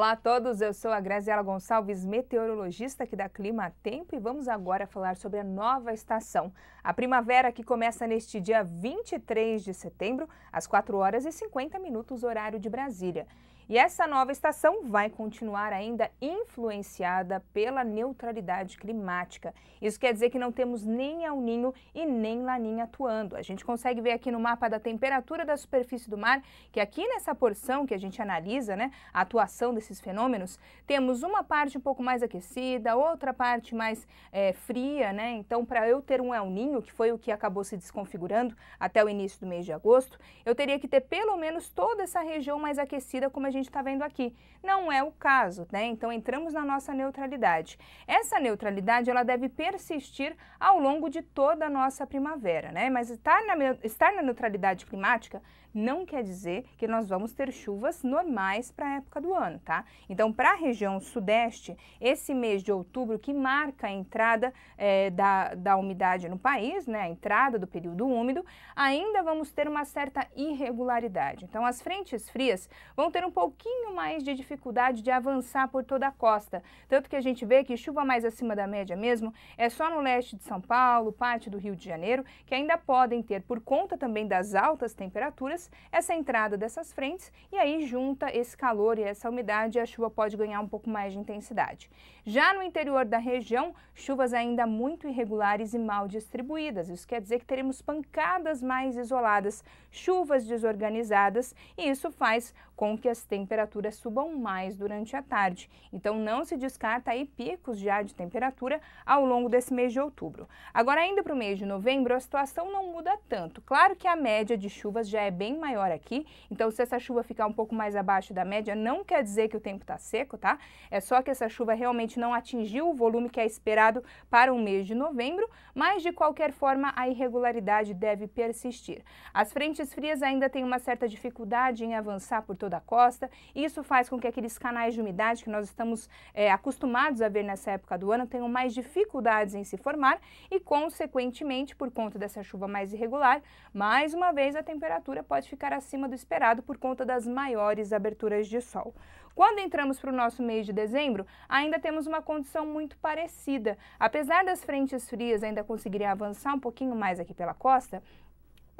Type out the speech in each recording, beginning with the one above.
Olá a todos, eu sou a Graziela Gonçalves, meteorologista aqui da Clima Tempo e vamos agora falar sobre a nova estação. A primavera que começa neste dia 23 de setembro, às 4 horas e 50 minutos, horário de Brasília. E essa nova estação vai continuar ainda influenciada pela neutralidade climática. Isso quer dizer que não temos nem El Ninho e nem Laninha atuando. A gente consegue ver aqui no mapa da temperatura da superfície do mar que aqui nessa porção que a gente analisa, né, a atuação desses fenômenos, temos uma parte um pouco mais aquecida, outra parte mais é, fria, né? Então, para eu ter um El Ninho, que foi o que acabou se desconfigurando até o início do mês de agosto, eu teria que ter pelo menos toda essa região mais aquecida, como a gente gente está vendo aqui. Não é o caso, né? Então entramos na nossa neutralidade. Essa neutralidade ela deve persistir ao longo de toda a nossa primavera, né? Mas estar tá na, estar na neutralidade climática não quer dizer que nós vamos ter chuvas normais para a época do ano, tá? Então, para a região sudeste, esse mês de outubro que marca a entrada é, da, da umidade no país, né, a entrada do período úmido, ainda vamos ter uma certa irregularidade. Então, as frentes frias vão ter um pouco pouquinho mais de dificuldade de avançar por toda a costa. Tanto que a gente vê que chuva mais acima da média mesmo é só no leste de São Paulo, parte do Rio de Janeiro, que ainda podem ter, por conta também das altas temperaturas, essa entrada dessas frentes e aí junta esse calor e essa umidade a chuva pode ganhar um pouco mais de intensidade. Já no interior da região, chuvas ainda muito irregulares e mal distribuídas. Isso quer dizer que teremos pancadas mais isoladas, chuvas desorganizadas e isso faz com que as temperaturas subam mais durante a tarde. Então não se descarta aí picos já de temperatura ao longo desse mês de outubro. Agora ainda para o mês de novembro, a situação não muda tanto. Claro que a média de chuvas já é bem maior aqui, então se essa chuva ficar um pouco mais abaixo da média, não quer dizer que o tempo está seco, tá? É só que essa chuva realmente não atingiu o volume que é esperado para o mês de novembro, mas de qualquer forma a irregularidade deve persistir. As frentes frias ainda têm uma certa dificuldade em avançar por toda a costa, floresta. Isso faz com que aqueles canais de umidade que nós estamos é, acostumados a ver nessa época do ano tenham mais dificuldades em se formar e, consequentemente, por conta dessa chuva mais irregular, mais uma vez a temperatura pode ficar acima do esperado por conta das maiores aberturas de sol. Quando entramos para o nosso mês de dezembro, ainda temos uma condição muito parecida. Apesar das frentes frias ainda conseguirem avançar um pouquinho mais aqui pela costa,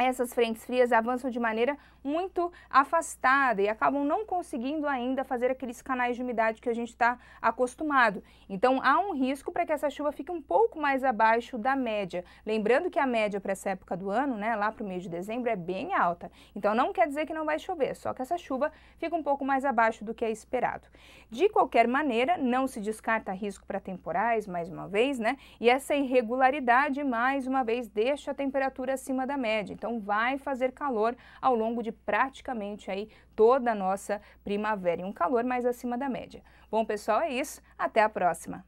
essas frentes frias avançam de maneira muito afastada e acabam não conseguindo ainda fazer aqueles canais de umidade que a gente está acostumado. Então há um risco para que essa chuva fique um pouco mais abaixo da média. Lembrando que a média para essa época do ano, né, lá para o mês de dezembro, é bem alta. Então não quer dizer que não vai chover, só que essa chuva fica um pouco mais abaixo do que é esperado. De qualquer maneira, não se descarta risco para temporais, mais uma vez, né? E essa irregularidade, mais uma vez, deixa a temperatura acima da média. Então então vai fazer calor ao longo de praticamente aí toda a nossa primavera e um calor mais acima da média. Bom, pessoal, é isso. Até a próxima.